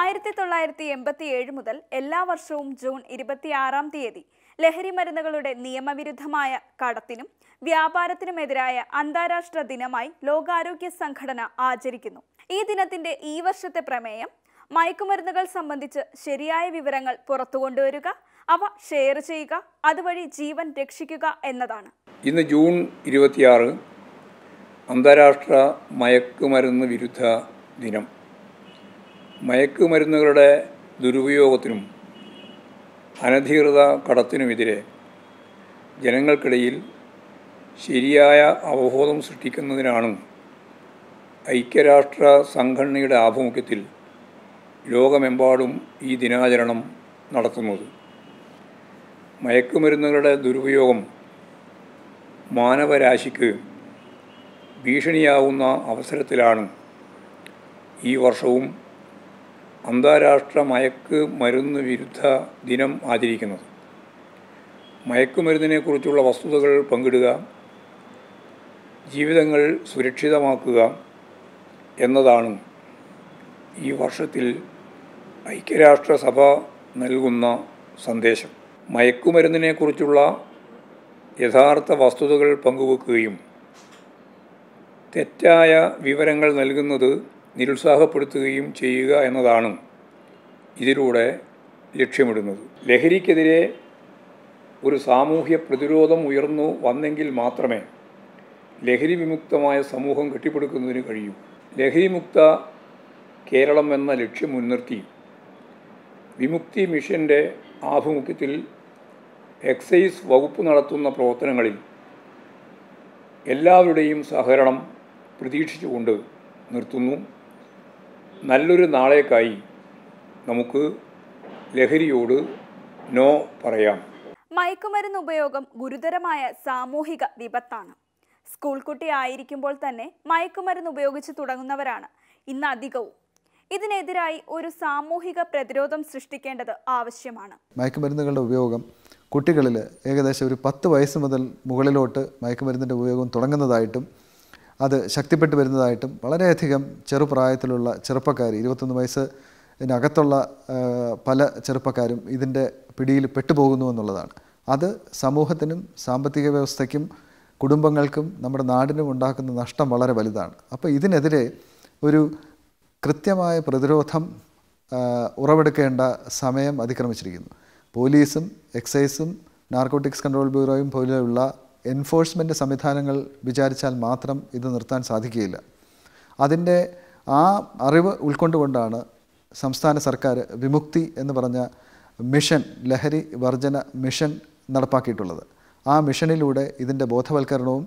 ആയിരത്തി തൊള്ളായിരത്തി എൺപത്തി ഏഴ് മുതൽ എല്ലാ വർഷവും ജൂൺ ഇരുപത്തിയാറാം തീയതി ലഹരി മരുന്നുകളുടെ നിയമവിരുദ്ധമായ കടത്തിനും വ്യാപാരത്തിനുമെതിരായ അന്താരാഷ്ട്ര ദിനമായി ലോകാരോഗ്യ സംഘടന ആചരിക്കുന്നു ഈ ദിനത്തിന്റെ ഈ വർഷത്തെ പ്രമേയം മയക്കുമരുന്നുകൾ സംബന്ധിച്ച് ശരിയായ വിവരങ്ങൾ പുറത്തു കൊണ്ടുവരിക അവ ഷെയർ ചെയ്യുക അതുവഴി ജീവൻ രക്ഷിക്കുക എന്നതാണ് ഇന്ന് ജൂൺ ഇരുപത്തിയാറ് അന്താരാഷ്ട്ര മയക്കുമരുന്ന് വിരുദ്ധ ദിനം മയക്കുമരുന്നുകളുടെ ദുരുപയോഗത്തിനും അനധികൃത കടത്തിനുമെതിരെ ജനങ്ങൾക്കിടയിൽ ശരിയായ അവബോധം സൃഷ്ടിക്കുന്നതിനാണ് ഐക്യരാഷ്ട്ര സംഘടനയുടെ ആഭിമുഖ്യത്തിൽ ലോകമെമ്പാടും ഈ ദിനാചരണം നടത്തുന്നത് മയക്കുമരുന്നുകളുടെ ദുരുപയോഗം മാനവരാശിക്ക് ഭീഷണിയാവുന്ന അവസരത്തിലാണ് ഈ വർഷവും അന്താരാഷ്ട്ര മയക്ക് മരുന്ന് വിരുദ്ധ ദിനം ആചരിക്കുന്നത് മയക്കുമരുന്നിനെക്കുറിച്ചുള്ള വസ്തുതകൾ പങ്കിടുക ജീവിതങ്ങൾ സുരക്ഷിതമാക്കുക എന്നതാണ് ഈ വർഷത്തിൽ ഐക്യരാഷ്ട്രസഭ നൽകുന്ന സന്ദേശം മയക്കുമരുന്നിനെക്കുറിച്ചുള്ള യഥാർത്ഥ വസ്തുതകൾ പങ്കുവെക്കുകയും തെറ്റായ വിവരങ്ങൾ നൽകുന്നത് നിരുത്സാഹപ്പെടുത്തുകയും ചെയ്യുക എന്നതാണ് ഇതിലൂടെ ലക്ഷ്യമിടുന്നത് ലഹരിക്കെതിരെ ഒരു സാമൂഹ്യ പ്രതിരോധം ഉയർന്നു വന്നെങ്കിൽ മാത്രമേ ലഹരി വിമുക്തമായ സമൂഹം കെട്ടിപ്പടുക്കുന്നതിന് കഴിയൂ ലഹരിമുക്ത കേരളം എന്ന ലക്ഷ്യം മുൻനിർത്തി വിമുക്തി മിഷൻ്റെ ആഭിമുഖ്യത്തിൽ എക്സൈസ് വകുപ്പ് നടത്തുന്ന പ്രവർത്തനങ്ങളിൽ എല്ലാവരുടെയും സഹകരണം പ്രതീക്ഷിച്ചുകൊണ്ട് നിർത്തുന്നു നല്ലൊരു നാളേക്കായി നമുക്ക് ലഹരിയോട് നോ പറയാം മയക്കുമരുന്ന് ഉപയോഗം ഗുരുതരമായ സാമൂഹിക വിപത്താണ് സ്കൂൾ ആയിരിക്കുമ്പോൾ തന്നെ മയക്കുമരുന്ന് ഉപയോഗിച്ച് തുടങ്ങുന്നവരാണ് ഇന്ന് അധികവും ഇതിനെതിരായി ഒരു സാമൂഹിക പ്രതിരോധം സൃഷ്ടിക്കേണ്ടത് ആവശ്യമാണ് മയക്കുമരുന്നുകളുടെ ഉപയോഗം കുട്ടികളിൽ ഏകദേശം ഒരു പത്ത് വയസ്സ് മുതൽ മുകളിലോട്ട് മയക്കുമരുന്നിൻ്റെ ഉപയോഗം തുടങ്ങുന്നതായിട്ടും അത് ശക്തിപ്പെട്ട് വരുന്നതായിട്ടും വളരെയധികം ചെറുപ്രായത്തിലുള്ള ചെറുപ്പക്കാർ ഇരുപത്തൊന്ന് വയസ്സിനകത്തുള്ള പല ചെറുപ്പക്കാരും ഇതിൻ്റെ പിടിയിൽ പെട്ടുപോകുന്നു എന്നുള്ളതാണ് അത് സമൂഹത്തിനും സാമ്പത്തിക വ്യവസ്ഥയ്ക്കും കുടുംബങ്ങൾക്കും നമ്മുടെ നാടിനും ഉണ്ടാക്കുന്ന നഷ്ടം വളരെ വലുതാണ് അപ്പോൾ ഇതിനെതിരെ ഒരു കൃത്യമായ പ്രതിരോധം ഉറവെടുക്കേണ്ട സമയം അതിക്രമിച്ചിരിക്കുന്നു പോലീസും എക്സൈസും നാർക്കോട്ടിക്സ് കൺട്രോൾ ബ്യൂറോയും പോലെയുള്ള എൻഫോഴ്സ്മെൻറ്റ് സംവിധാനങ്ങൾ വിചാരിച്ചാൽ മാത്രം ഇത് നിർത്താൻ സാധിക്കുകയില്ല അതിൻ്റെ ആ അറിവ് ഉൾക്കൊണ്ടുകൊണ്ടാണ് സംസ്ഥാന സർക്കാർ വിമുക്തി എന്ന് പറഞ്ഞ മിഷൻ ലഹരി വർജന മിഷൻ നടപ്പാക്കിയിട്ടുള്ളത് ആ മിഷനിലൂടെ ഇതിൻ്റെ ബോധവൽക്കരണവും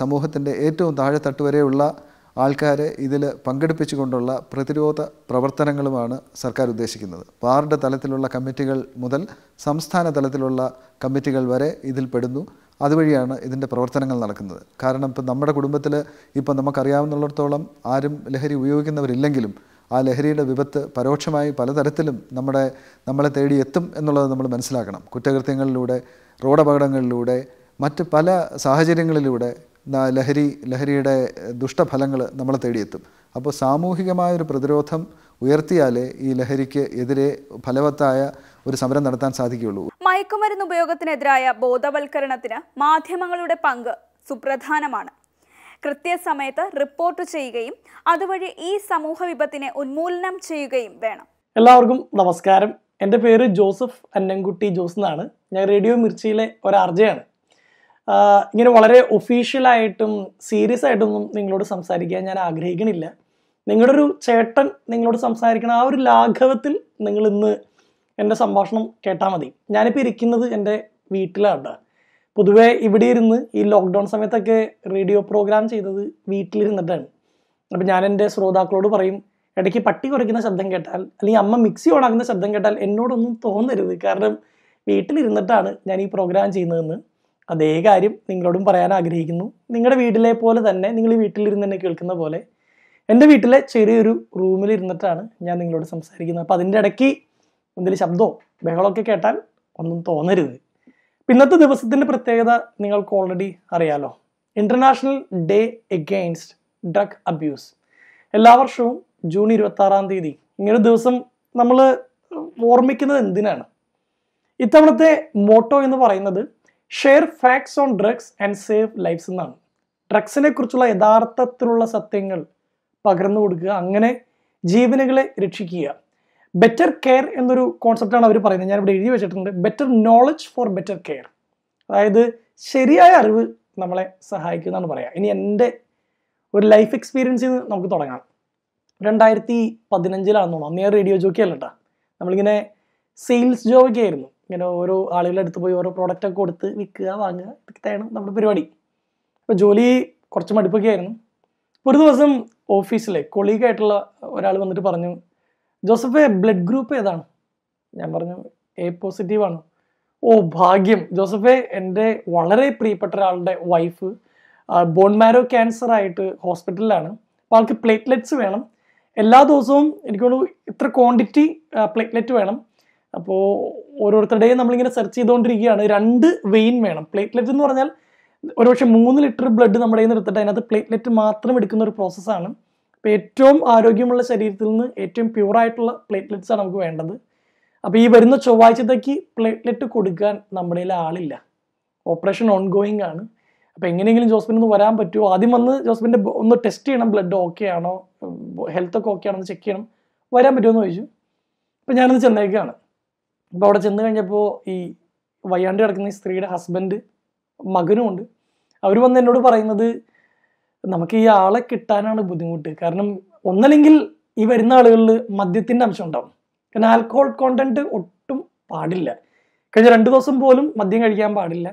സമൂഹത്തിൻ്റെ ഏറ്റവും താഴെത്തട്ട് വരെയുള്ള ആൾക്കാരെ ഇതിൽ പങ്കെടുപ്പിച്ചുകൊണ്ടുള്ള പ്രതിരോധ പ്രവർത്തനങ്ങളുമാണ് സർക്കാർ ഉദ്ദേശിക്കുന്നത് വാർഡ് തലത്തിലുള്ള കമ്മിറ്റികൾ മുതൽ സംസ്ഥാന തലത്തിലുള്ള കമ്മിറ്റികൾ വരെ ഇതിൽ പെടുന്നു അതുവഴിയാണ് ഇതിൻ്റെ പ്രവർത്തനങ്ങൾ നടക്കുന്നത് കാരണം ഇപ്പം നമ്മുടെ കുടുംബത്തിൽ ഇപ്പം നമുക്കറിയാവുന്നിടത്തോളം ആരും ലഹരി ഉപയോഗിക്കുന്നവരില്ലെങ്കിലും ആ ലഹരിയുടെ വിപത്ത് പരോക്ഷമായി പലതരത്തിലും നമ്മുടെ നമ്മളെ തേടി എത്തും എന്നുള്ളത് നമ്മൾ മനസ്സിലാക്കണം കുറ്റകൃത്യങ്ങളിലൂടെ റോഡപകടങ്ങളിലൂടെ മറ്റ് പല സാഹചര്യങ്ങളിലൂടെ ലഹരി ലഹരിയുടെ ദുഷ്ടഫലങ്ങൾ നമ്മളെ തേടിയെത്തും അപ്പോൾ സാമൂഹികമായൊരു പ്രതിരോധം ഉയർത്തിയാലേ ഈ ലഹരിക്ക് എതിരെ ഫലവത്തായ ഒരു സമരം നടത്താൻ സാധിക്കുകയുള്ളൂ മയക്കുമരുന്ന് ഉപയോഗത്തിനെതിരായ ബോധവൽക്കരണത്തിന് മാധ്യമങ്ങളുടെ പങ്ക് സുപ്രധാനമാണ് കൃത്യസമയത്ത് റിപ്പോർട്ട് ചെയ്യുകയും അതുവഴി ഈ സമൂഹ വിപത്തിനെ ഉന്മൂലനം ചെയ്യുകയും വേണം എല്ലാവർക്കും നമസ്കാരം എൻ്റെ പേര് ജോസഫ് അന്നൻകുട്ടി ജോസ് എന്നാണ് ഞാൻ റേഡിയോ മിർച്ചിയിലെ ഒരാർജയാണ് ഇങ്ങനെ വളരെ ഒഫീഷ്യലായിട്ടും സീരിയസ് ആയിട്ടൊന്നും നിങ്ങളോട് സംസാരിക്കാൻ ഞാൻ ആഗ്രഹിക്കണില്ല നിങ്ങളുടെ ഒരു ചേട്ടൻ നിങ്ങളോട് സംസാരിക്കണം ആ ഒരു ലാഘവത്തിൽ നിങ്ങൾ ഇന്ന് എൻ്റെ സംഭാഷണം കേട്ടാൽ മതി ഞാനിപ്പോൾ ഇരിക്കുന്നത് എൻ്റെ വീട്ടിലാണ് പൊതുവെ ഇവിടെ ഇരുന്ന് ഈ ലോക്ക്ഡൗൺ സമയത്തൊക്കെ റേഡിയോ പ്രോഗ്രാം ചെയ്തത് വീട്ടിലിരുന്നിട്ടാണ് അപ്പം ഞാൻ എൻ്റെ ശ്രോതാക്കളോട് പറയും ഇടയ്ക്ക് പട്ടി കുറയ്ക്കുന്ന ശബ്ദം കേട്ടാൽ അല്ലെങ്കിൽ അമ്മ മിക്സി ഓണാക്കുന്ന ശബ്ദം കേട്ടാൽ എന്നോടൊന്നും തോന്നരുത് കാരണം വീട്ടിലിരുന്നിട്ടാണ് ഞാൻ ഈ പ്രോഗ്രാം ചെയ്യുന്നതെന്ന് അതേ കാര്യം നിങ്ങളോടും പറയാൻ ആഗ്രഹിക്കുന്നു നിങ്ങളുടെ വീട്ടിലെ പോലെ തന്നെ നിങ്ങൾ ഈ വീട്ടിലിരുന്ന് തന്നെ കേൾക്കുന്ന പോലെ എൻ്റെ വീട്ടിലെ ചെറിയൊരു റൂമിലിരുന്നിട്ടാണ് ഞാൻ നിങ്ങളോട് സംസാരിക്കുന്നത് അപ്പോൾ അതിൻ്റെ ഇടയ്ക്ക് എന്തെങ്കിലും ശബ്ദമോ ബഹളമൊക്കെ കേട്ടാൽ ഒന്നും തോന്നരുത് ഇന്നത്തെ ദിവസത്തിൻ്റെ പ്രത്യേകത നിങ്ങൾക്ക് ഓൾറെഡി അറിയാലോ international day against drug abuse എല്ലാ വർഷവും ജൂൺ ഇരുപത്തി ആറാം തീയതി ഇങ്ങനൊരു ദിവസം നമ്മൾ ഓർമ്മിക്കുന്നത് എന്തിനാണ് ഇത്തവണത്തെ മോട്ടോ എന്ന് പറയുന്നത് share facts on drugs and save lives എന്നാണ് ഡ്രഗ്സിനെ കുറിച്ചുള്ള യഥാർത്ഥത്തിലുള്ള സത്യങ്ങൾ പകർന്നു കൊടുക്കുക അങ്ങനെ ജീവനുകളെ രക്ഷിക്കുക ബെറ്റർ കെയർ എന്നൊരു കോൺസെപ്റ്റാണ് അവർ പറയുന്നത് ഞാൻ ഇവിടെ എഴുതി വെച്ചിട്ടുണ്ട് better knowledge for better care അതായത് ശരിയായ അറിവ് നമ്മളെ സഹായിക്കുന്നതാണ് പറയാം ഇനി എൻ്റെ ഒരു ലൈഫ് എക്സ്പീരിയൻസിൽ നിന്ന് നമുക്ക് തുടങ്ങാം രണ്ടായിരത്തി പതിനഞ്ചിലാണെന്ന് തോന്നുന്നു അന്നേ റേഡിയോ ജോക്കി അല്ല കേട്ടോ നമ്മളിങ്ങനെ സെയിൽസ് ജോബൊക്കെ ആയിരുന്നു ഇങ്ങനെ ഓരോ ആളുകളുടെ അടുത്ത് പോയി ഓരോ പ്രോഡക്റ്റൊക്കെ കൊടുത്ത് വിൽക്കുക വാങ്ങുക ഇതൊക്കെയാണ് നമ്മുടെ പരിപാടി അപ്പോൾ ജോലി കുറച്ച് മടുപ്പൊക്കെ ആയിരുന്നു ഒരു ദിവസം ഓഫീസിലെ കൊളീഗായിട്ടുള്ള ഒരാൾ വന്നിട്ട് പറഞ്ഞു ജോസഫ് ബ്ലഡ് ഗ്രൂപ്പ് ഏതാണ് ഞാൻ പറഞ്ഞു എ പോസിറ്റീവ് ആണ് ഓ ഭാഗ്യം ജോസഫ് എൻ്റെ വളരെ പ്രിയപ്പെട്ട ഒരാളുടെ വൈഫ് ബോൺ മാരോ ക്യാൻസർ ആയിട്ട് ഹോസ്പിറ്റലിലാണ് അപ്പോൾ ആൾക്ക് പ്ലേറ്റ്ലെറ്റ്സ് വേണം എല്ലാ ദിവസവും എനിക്ക് ഇത്ര ക്വാണ്ടിറ്റി പ്ലേറ്റ്ലെറ്റ് വേണം അപ്പോൾ ഓരോരുത്തരുടെയും നമ്മളിങ്ങനെ സെർച്ച് ചെയ്തുകൊണ്ടിരിക്കുകയാണ് രണ്ട് വെയിൻ വേണം പ്ലേറ്റ്ലെറ്റ് എന്ന് പറഞ്ഞാൽ ഒരുപക്ഷെ മൂന്ന് ലിറ്റർ ബ്ലഡ് നമ്മുടെ കയ്യിൽ നിന്ന് എടുത്തിട്ട് അതിനകത്ത് പ്ലേറ്റ്ലെറ്റ് മാത്രം എടുക്കുന്ന ഒരു പ്രോസസ്സാണ് അപ്പോൾ ഏറ്റവും ആരോഗ്യമുള്ള ശരീരത്തിൽ നിന്ന് ഏറ്റവും പ്യൂറായിട്ടുള്ള പ്ലേറ്റ്ലെറ്റ്സാണ് നമുക്ക് വേണ്ടത് അപ്പോൾ ഈ വരുന്ന ചൊവ്വാഴ്ചത്തേക്ക് പ്ലേറ്റ്ലെറ്റ് കൊടുക്കാൻ നമ്മുടെ ആളില്ല ഓപ്പറേഷൻ ഓൺ ഗോയിങ് ആണ് അപ്പോൾ എങ്ങനെയെങ്കിലും ജോസ്ബിന് ഒന്ന് വരാൻ പറ്റുമോ ആദ്യം വന്ന് ജോസ്ബിൻ്റെ ഒന്ന് ടെസ്റ്റ് ചെയ്യണം ബ്ലഡ് ഓക്കെ ആണോ ഹെൽത്തൊക്കെ ഓക്കെ ആണോ എന്ന് ചെക്ക് ചെയ്യണം വരാൻ എന്ന് ചോദിച്ചു അപ്പോൾ ഞാനിന്ന് ചെന്നേക്കാണ് അപ്പോൾ അവിടെ ചെന്ന് കഴിഞ്ഞപ്പോൾ ഈ വയ്യാണ്ട് കിടക്കുന്ന ഈ സ്ത്രീയുടെ ഹസ്ബൻഡ് മകനുമുണ്ട് അവർ വന്ന് എന്നോട് പറയുന്നത് നമുക്ക് ഈ ആളെ കിട്ടാനാണ് ബുദ്ധിമുട്ട് കാരണം ഒന്നല്ലെങ്കിൽ ഈ വരുന്ന ആളുകളിൽ മദ്യത്തിൻ്റെ അംശം ഉണ്ടാവും കാരണം ആൽക്കോഹോൾ കോണ്ടന്റ് ഒട്ടും പാടില്ല കഴിഞ്ഞ രണ്ട് ദിവസം പോലും മദ്യം കഴിക്കാൻ പാടില്ല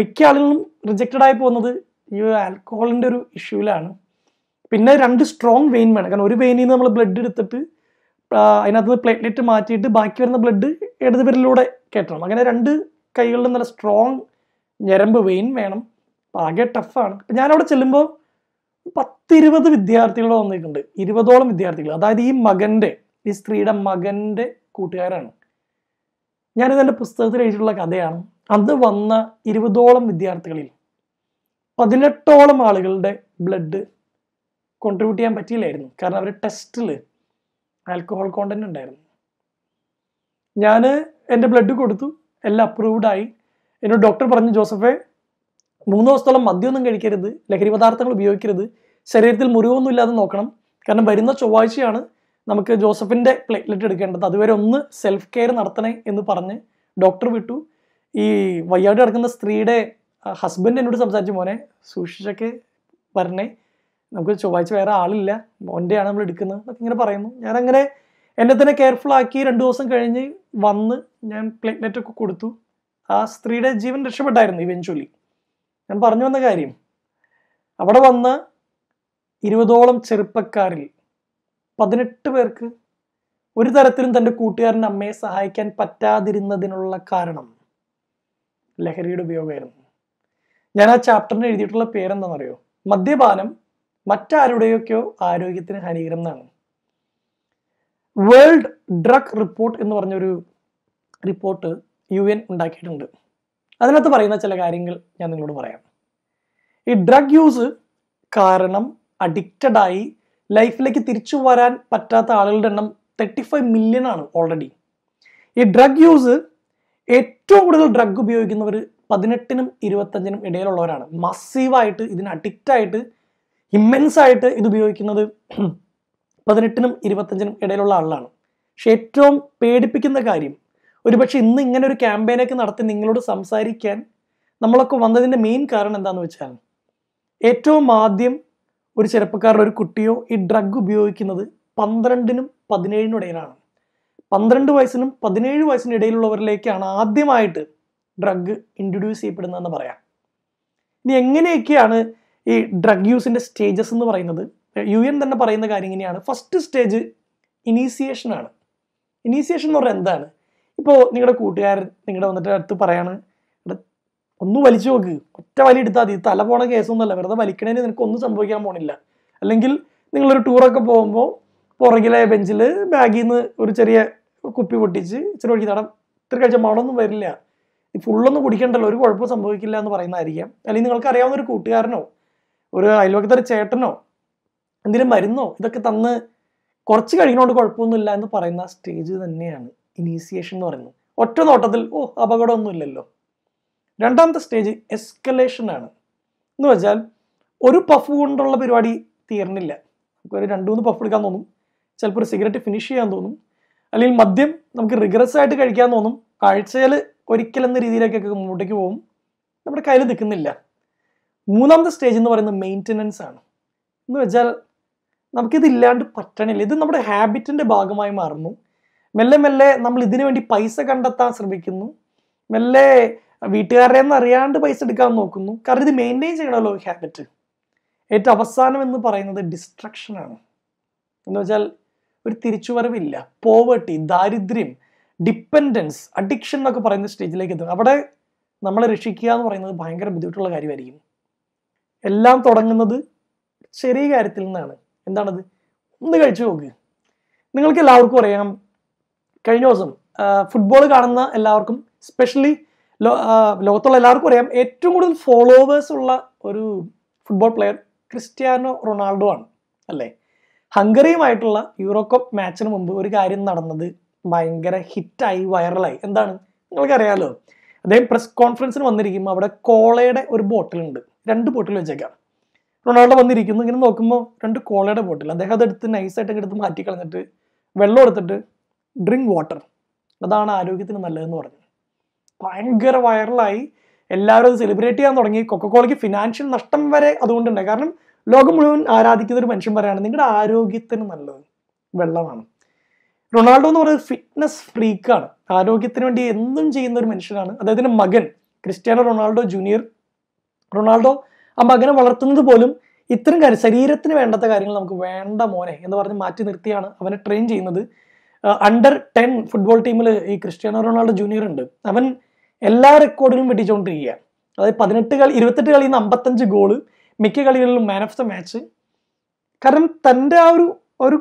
മിക്ക ആളുകളും റിജക്റ്റഡ് ആയി പോകുന്നത് ഈ ആൽക്കോഹോളിൻ്റെ ഒരു ഇഷ്യൂലാണ് പിന്നെ രണ്ട് സ്ട്രോങ് വെയിൻ വേണം കാരണം ഒരു വെയിനിൽ നിന്ന് നമ്മൾ ബ്ലഡ് എടുത്തിട്ട് അതിനകത്ത് നിന്ന് പ്ലേറ്റ്ലെറ്റ് മാറ്റിയിട്ട് ബാക്കി വരുന്ന ബ്ലഡ് ഇടത് പേരിലൂടെ കയറ്റണം അങ്ങനെ രണ്ട് കൈകളിലും നല്ല സ്ട്രോങ് ഞരമ്പ് വെയിൻ വേണം ആകെ ടഫാണ് ഞാൻ അവിടെ ചെല്ലുമ്പോൾ പത്തിരുപത് വിദ്യാർത്ഥികൾ വന്നിട്ടുണ്ട് ഇരുപതോളം വിദ്യാർത്ഥികൾ അതായത് ഈ മകൻ്റെ ഈ സ്ത്രീയുടെ മകൻ്റെ കൂട്ടുകാരാണ് ഞാനിത് എൻ്റെ പുസ്തകത്തിൽ എഴുതിയിട്ടുള്ള കഥയാണ് അത് വന്ന ഇരുപതോളം വിദ്യാർത്ഥികളിൽ പതിനെട്ടോളം ആളുകളുടെ ബ്ലഡ് കോൺട്രിബ്യൂട്ട് ചെയ്യാൻ പറ്റിയില്ലായിരുന്നു കാരണം അവരുടെ ടെസ്റ്റിൽ ആൽക്കഹോൾ കോണ്ടന്റ് ഉണ്ടായിരുന്നു ഞാൻ എൻ്റെ ബ്ലഡ് കൊടുത്തു എല്ലാം അപ്രൂവ്ഡ് ആയി എന്നോട് ഡോക്ടർ പറഞ്ഞു ജോസഫേ മൂന്ന് ദിവസത്തോളം മദ്യമൊന്നും കഴിക്കരുത് ലഹരി പദാർത്ഥങ്ങൾ ഉപയോഗിക്കരുത് ശരീരത്തിൽ മുറിവൊന്നും ഇല്ലാതെ നോക്കണം കാരണം വരുന്ന ചൊവ്വാഴ്ചയാണ് നമുക്ക് ജോസഫിൻ്റെ പ്ലേറ്റ്ലെറ്റ് എടുക്കേണ്ടത് അതുവരെ ഒന്ന് സെൽഫ് കെയർ നടത്തണേ എന്ന് പറഞ്ഞ് ഡോക്ടർ വിട്ടു ഈ വയ്യാട് കിടക്കുന്ന സ്ത്രീയുടെ ഹസ്ബൻഡ് എന്നോട് സംസാരിച്ചു മോനെ സൂക്ഷിച്ചൊക്കെ വരണേ നമുക്ക് ചൊവ്വാഴ്ച വേറെ ആളില്ല മോൻ്റെയാണ് നമ്മൾ എടുക്കുന്നത് എന്നൊക്കെ ഇങ്ങനെ പറയുന്നു ഞാനങ്ങനെ എന്നെ തന്നെ കെയർഫുൾ ആക്കി രണ്ട് ദിവസം കഴിഞ്ഞ് വന്ന് ഞാൻ പ്ലേറ്റ്ലെറ്റ് ഒക്കെ കൊടുത്തു ആ സ്ത്രീയുടെ ജീവൻ രക്ഷപ്പെട്ടായിരുന്നു ഇവൻച്വലി ഞാൻ പറഞ്ഞു വന്ന കാര്യം അവിടെ വന്ന ഇരുപതോളം ചെറുപ്പക്കാരിൽ പതിനെട്ട് പേർക്ക് ഒരു തരത്തിലും തൻ്റെ കൂട്ടുകാരൻ അമ്മയെ സഹായിക്കാൻ പറ്റാതിരുന്നതിനുള്ള കാരണം ലഹരിയുടെ ഉപയോഗമായിരുന്നു ഞാൻ ആ ചാപ്റ്ററിന് എഴുതിയിട്ടുള്ള പേരെന്താണെന്നറിയോ മദ്യപാനം മറ്റാരുടെയൊക്കെയോ ആരോഗ്യത്തിന് ഹാനികരം എന്നാണ് വേൾഡ് ഡ്രഗ് റിപ്പോർട്ട് എന്ന് പറഞ്ഞൊരു റിപ്പോർട്ട് യു എൻ ഉണ്ടാക്കിയിട്ടുണ്ട് അതിനകത്ത് പറയുന്ന ചില കാര്യങ്ങൾ ഞാൻ നിങ്ങളോട് പറയാം ഈ ഡ്രഗ് യൂസ് കാരണം അഡിക്റ്റഡായി ലൈഫിലേക്ക് തിരിച്ചു വരാൻ പറ്റാത്ത ആളുകളുടെ എണ്ണം തേർട്ടി ഫൈവ് മില്യൺ ആണ് ഓൾറെഡി ഈ ഡ്രഗ് യൂസ് ഏറ്റവും കൂടുതൽ ഡ്രഗ് ഉപയോഗിക്കുന്നവർ പതിനെട്ടിനും ഇരുപത്തഞ്ചിനും ഇടയിലുള്ളവരാണ് മസീവായിട്ട് ഇതിന് അഡിക്റ്റായിട്ട് ആയിട്ട് ഇത് ഉപയോഗിക്കുന്നത് പതിനെട്ടിനും ഇരുപത്തഞ്ചിനും ഇടയിലുള്ള ആളാണ് പക്ഷെ ഏറ്റവും പേടിപ്പിക്കുന്ന കാര്യം ഒരുപക്ഷെ ഇന്ന് ഇങ്ങനെ ഒരു ക്യാമ്പയിനൊക്കെ നടത്തി നിങ്ങളോട് സംസാരിക്കാൻ നമ്മളൊക്കെ വന്നതിൻ്റെ മെയിൻ കാരണം എന്താണെന്ന് വെച്ചാൽ ഏറ്റവും ആദ്യം ഒരു ചെറുപ്പക്കാരുടെ ഒരു കുട്ടിയോ ഈ ഡ്രഗ് ഉപയോഗിക്കുന്നത് പന്ത്രണ്ടിനും പതിനേഴിനും ഇടയിലാണ് പന്ത്രണ്ട് വയസ്സിനും പതിനേഴ് വയസ്സിനും ഇടയിലുള്ളവരിലേക്കാണ് ആദ്യമായിട്ട് ഡ്രഗ് ഇൻട്രൊഡ്യൂസ് ചെയ്യപ്പെടുന്നതെന്ന് പറയാം ഇനി എങ്ങനെയൊക്കെയാണ് ഈ ഡ്രഗ് യൂസിൻ്റെ സ്റ്റേജസ് എന്ന് പറയുന്നത് യു എൻ തന്നെ പറയുന്ന കാര്യം ഇങ്ങനെയാണ് ഫസ്റ്റ് സ്റ്റേജ് ഇനീസിയേഷനാണ് ഇനീസിയേഷൻ എന്ന് പറഞ്ഞാൽ എന്താണ് ഇപ്പോൾ നിങ്ങളുടെ കൂട്ടുകാരൻ നിങ്ങളുടെ വന്നിട്ട് അടുത്ത് പറയാണ് ഒന്ന് വലിച്ചു നോക്ക് ഒറ്റ വലി എടുത്താൽ മതി തല പോണ കേസൊന്നുമല്ല വെറുതെ വലിക്കണേന് ഒന്നും സംഭവിക്കാൻ പോണില്ല അല്ലെങ്കിൽ നിങ്ങളൊരു ടൂറൊക്കെ പോകുമ്പോൾ പുറകിലെ ബെഞ്ചിൽ ബാഗിൽ നിന്ന് ഒരു ചെറിയ കുപ്പി പൊട്ടിച്ച് ഇച്ചിരി ഒഴുകി നടം ഇത്ര കഴിച്ച മണമൊന്നും വരില്ല ഫുള്ളൊന്നും കുടിക്കണ്ടല്ലോ ഒരു കുഴപ്പം സംഭവിക്കില്ല എന്ന് പറയുന്നതായിരിക്കാം അല്ലെങ്കിൽ നിങ്ങൾക്ക് അറിയാവുന്ന ഒരു കൂട്ടുകാരനോ ഒരു അയൽവക്കത്തൊരു ചേട്ടനോ എന്തെങ്കിലും മരുന്നോ ഇതൊക്കെ തന്ന് കുറച്ച് കഴിക്കണോണ്ട് കുഴപ്പമൊന്നുമില്ല എന്ന് പറയുന്ന സ്റ്റേജ് തന്നെയാണ് ഇനീസിയേഷൻ എന്ന് പറയുന്നത് ഒറ്റ നോട്ടത്തിൽ ഓ അപകടമൊന്നുമില്ലല്ലോ രണ്ടാമത്തെ സ്റ്റേജ് എസ്കലേഷൻ ആണ് എന്ന് വെച്ചാൽ ഒരു പഫ് കൊണ്ടുള്ള പരിപാടി തീർന്നില്ല നമുക്കൊരു രണ്ട് മൂന്ന് പഫ് എടുക്കാൻ തോന്നും ചിലപ്പോൾ ഒരു സിഗരറ്റ് ഫിനിഷ് ചെയ്യാൻ തോന്നും അല്ലെങ്കിൽ മദ്യം നമുക്ക് റിഗ്രസ് ആയിട്ട് കഴിക്കാൻ തോന്നും കാഴ്ചയിൽ ഒരിക്കലെന്ന രീതിയിലേക്കൊക്കെ മുമ്പോട്ടേക്ക് പോകും നമ്മുടെ കയ്യിൽ നിൽക്കുന്നില്ല മൂന്നാമത്തെ സ്റ്റേജ് എന്ന് പറയുന്നത് മെയിൻ്റനൻസ് ആണ് എന്ന് വെച്ചാൽ നമുക്കിതില്ലാണ്ട് ഇല്ലാണ്ട് പറ്റണില്ല ഇത് നമ്മുടെ ഹാബിറ്റിൻ്റെ ഭാഗമായി മാറുന്നു മെല്ലെ മെല്ലെ നമ്മൾ ഇതിനു വേണ്ടി പൈസ കണ്ടെത്താൻ ശ്രമിക്കുന്നു മെല്ലെ വീട്ടുകാരെ നിന്ന് അറിയാണ്ട് പൈസ എടുക്കാൻ നോക്കുന്നു കാരണം ഇത് മെയിൻറ്റെയിൻ ചെയ്യണമല്ലോ ഹാബിറ്റ് ഏറ്റവും അവസാനം എന്ന് പറയുന്നത് ഡിസ്ട്രക്ഷനാണ് എന്ന് വെച്ചാൽ ഒരു തിരിച്ചുവരവില്ല പോവേർട്ടി ദാരിദ്ര്യം ഡിപ്പെൻഡൻസ് അഡിക്ഷൻ എന്നൊക്കെ പറയുന്ന സ്റ്റേജിലേക്ക് എത്തും അവിടെ നമ്മളെ രക്ഷിക്കുക എന്ന് പറയുന്നത് ഭയങ്കര ബുദ്ധിമുട്ടുള്ള കാര്യമായിരിക്കും എല്ലാം തുടങ്ങുന്നത് ചെറിയ കാര്യത്തിൽ നിന്നാണ് എന്താണത് ഒന്ന് കഴിച്ചു നോക്ക് നിങ്ങൾക്ക് എല്ലാവർക്കും അറിയാം കഴിഞ്ഞ ദിവസം ഫുട്ബോൾ കാണുന്ന എല്ലാവർക്കും സ്പെഷ്യലി ലോകത്തുള്ള എല്ലാവർക്കും അറിയാം ഏറ്റവും കൂടുതൽ ഫോളോവേഴ്സ് ഉള്ള ഒരു ഫുട്ബോൾ പ്ലെയർ ക്രിസ്ത്യാനോ റൊണാൾഡോ ആണ് അല്ലേ ഹംഗറിയുമായിട്ടുള്ള യൂറോകപ്പ് മാച്ചിന് മുമ്പ് ഒരു കാര്യം നടന്നത് ഭയങ്കര ഹിറ്റായി വൈറലായി എന്താണ് നിങ്ങൾക്കറിയാലോ അദ്ദേഹം പ്രസ് കോൺഫറൻസിന് വന്നിരിക്കുമ്പോൾ അവിടെ കോളയുടെ ഒരു ബോട്ടിലുണ്ട് രണ്ട് ബോട്ടിൽ വെച്ചേക്കാം റൊണാൾഡോ വന്നിരിക്കുന്നു ഇങ്ങനെ നോക്കുമ്പോൾ രണ്ട് കോളയുടെ ബോട്ടിൽ അദ്ദേഹം അതെടുത്ത് നൈസായിട്ട് എടുത്ത് മാറ്റി കളഞ്ഞിട്ട് വെള്ളം എടുത്തിട്ട് ഡ്രിങ്ക് വാട്ടർ അതാണ് ആരോഗ്യത്തിന് നല്ലതെന്ന് പറഞ്ഞു ഭയങ്കര വൈറലായി എല്ലാവരും അത് സെലിബ്രേറ്റ് ചെയ്യാൻ തുടങ്ങി കൊക്കക്കോളയ്ക്ക് ഫിനാൻഷ്യൽ നഷ്ടം വരെ അതുകൊണ്ടുണ്ടായി കാരണം ലോകം മുഴുവൻ ആരാധിക്കുന്ന ഒരു മനുഷ്യൻ പറയുകയാണ് നിങ്ങളുടെ ആരോഗ്യത്തിന് നല്ലത് വെള്ളമാണ് റൊണാൾഡോ എന്ന് പറയുന്നത് ഫിറ്റ്നസ് ഫ്രീക്കാണ് ആരോഗ്യത്തിന് വേണ്ടി എന്തും ചെയ്യുന്ന ഒരു മനുഷ്യനാണ് അദ്ദേഹത്തിൻ്റെ മകൻ ക്രിസ്ത്യാനോ റൊണാൾഡോ ജൂനിയർ റൊണാൾഡോ ആ മകനെ വളർത്തുന്നത് പോലും ഇത്തരം കാര്യം ശരീരത്തിന് വേണ്ടാത്ത കാര്യങ്ങൾ നമുക്ക് വേണ്ട മോനെ എന്ന് പറഞ്ഞ് മാറ്റി നിർത്തിയാണ് അവനെ ട്രെയിൻ ചെയ്യുന്നത് അണ്ടർ ടെൻ ഫുട്ബോൾ ടീമിൽ ഈ ക്രിസ്ത്യാനോ റൊണാൾഡോ ജൂനിയർ ഉണ്ട് അവൻ എല്ലാ റെക്കോർഡിലും വെട്ടിച്ചുകൊണ്ടിരിക്കുകയാണ് അതായത് പതിനെട്ട് കളി ഇരുപത്തെട്ട് കളിയിൽ നിന്ന് അമ്പത്തഞ്ച് ഗോള് മിക്ക കളികളിലും മാൻ ഓഫ് ദ മാച്ച് കാരണം തൻ്റെ ആ ഒരു ഒരു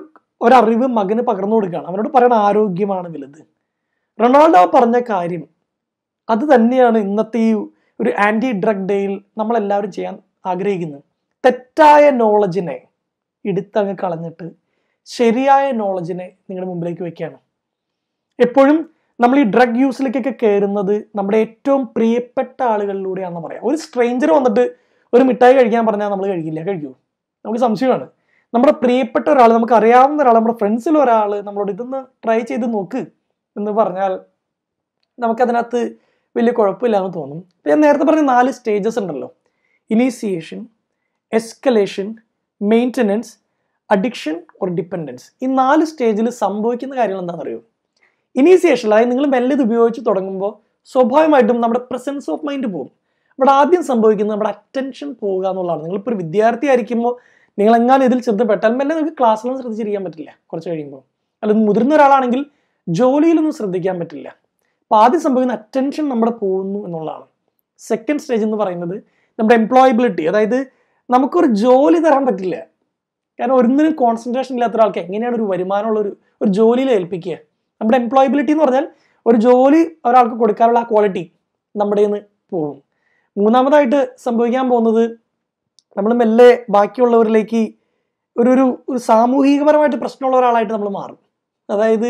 ഒരറിവ് മകന് പകർന്നു കൊടുക്കുകയാണ് അവനോട് പറയണ ആരോഗ്യമാണ് വലുത് റൊണാൾഡോ പറഞ്ഞ കാര്യം അത് തന്നെയാണ് ഇന്നത്തെ ഈ ഒരു ആൻറ്റി ഡ്രഗ് ഡേയിൽ നമ്മളെല്ലാവരും ചെയ്യാൻ ആഗ്രഹിക്കുന്നത് തെറ്റായ നോളജിനെ എടുത്തങ്ങ് കളഞ്ഞിട്ട് ശരിയായ നോളജിനെ നിങ്ങളുടെ മുമ്പിലേക്ക് വെക്കുകയാണ് എപ്പോഴും നമ്മൾ ഈ ഡ്രഗ് യൂസിലേക്കൊക്കെ കയറുന്നത് നമ്മുടെ ഏറ്റവും പ്രിയപ്പെട്ട ആളുകളിലൂടെയാണെന്ന് പറയാം ഒരു സ്ട്രേഞ്ചർ വന്നിട്ട് ഒരു മിഠായി കഴിക്കാൻ പറഞ്ഞാൽ നമ്മൾ കഴിക്കില്ല കഴിക്കൂ നമുക്ക് സംശയമാണ് നമ്മുടെ പ്രിയപ്പെട്ട ഒരാൾ നമുക്ക് അറിയാവുന്ന ഒരാൾ നമ്മുടെ ഫ്രണ്ട്സിൽ ഒരാൾ നമ്മളോട് ഇതൊന്ന് ട്രൈ ചെയ്ത് നോക്ക് എന്ന് പറഞ്ഞാൽ നമുക്കതിനകത്ത് വലിയ കുഴപ്പമില്ലാന്ന് തോന്നും ഞാൻ നേരത്തെ പറഞ്ഞ നാല് സ്റ്റേജസ് ഉണ്ടല്ലോ initiation escalation maintenance addiction or dependence ഈ നാല് സ്റ്റേജിൽ സംഭവിക്കുന്ന കാര്യങ്ങൾ എന്താണെന്നറിയോ ഇനീസിയേഷൻ അതായത് നിങ്ങൾ മെല്ലെ ഇത് ഉപയോഗിച്ച് തുടങ്ങുമ്പോൾ സ്വാഭാവികമായിട്ടും നമ്മുടെ പ്രസൻസ് ഓഫ് മൈൻഡ് പോകും ഇവിടെ ആദ്യം സംഭവിക്കുന്നത് നമ്മുടെ അറ്റൻഷൻ പോവുക എന്നുള്ളതാണ് നിങ്ങളിപ്പോൾ ഒരു വിദ്യാർത്ഥി ആയിരിക്കുമ്പോൾ നിങ്ങൾ എങ്ങാനും ഇതിൽ ചെറുതപ്പെട്ടാൽ മെല്ലെ നിങ്ങൾക്ക് ക്ലാസ്സിലൊന്നും ശ്രദ്ധിച്ചിരിക്കാൻ പറ്റില്ല കുറച്ച് കഴിയുമ്പോൾ അല്ലെങ്കിൽ മുതിർന്ന ഒരാളാണെങ്കിൽ ജോലിയിലൊന്നും ശ്രദ്ധിക്കാൻ പറ്റില്ല അപ്പോൾ ആദ്യം സംഭവിക്കുന്ന അറ്റൻഷൻ നമ്മുടെ പോകുന്നു എന്നുള്ളതാണ് സെക്കൻഡ് സ്റ്റേജ് എന്ന് പറയുന്നത് നമ്മുടെ എംപ്ലോയബിലിറ്റി അതായത് നമുക്കൊരു ജോലി തരാൻ പറ്റില്ല കാരണം ഒരുന്നിനും കോൺസെൻട്രേഷൻ ഇല്ലാത്ത ഒരാൾക്ക് എങ്ങനെയാണ് ഒരു വരുമാനമുള്ള ഒരു ഒരു ജോലിയിൽ ഏൽപ്പിക്കുക നമ്മുടെ എംപ്ലോയബിലിറ്റി എന്ന് പറഞ്ഞാൽ ഒരു ജോലി ഒരാൾക്ക് കൊടുക്കാനുള്ള ആ ക്വാളിറ്റി നമ്മുടെ നിന്ന് പോകും മൂന്നാമതായിട്ട് സംഭവിക്കാൻ പോകുന്നത് നമ്മൾ മെല്ലെ ബാക്കിയുള്ളവരിലേക്ക് ഒരു ഒരു ഒരു സാമൂഹികപരമായിട്ട് പ്രശ്നമുള്ള ഒരാളായിട്ട് നമ്മൾ മാറും അതായത്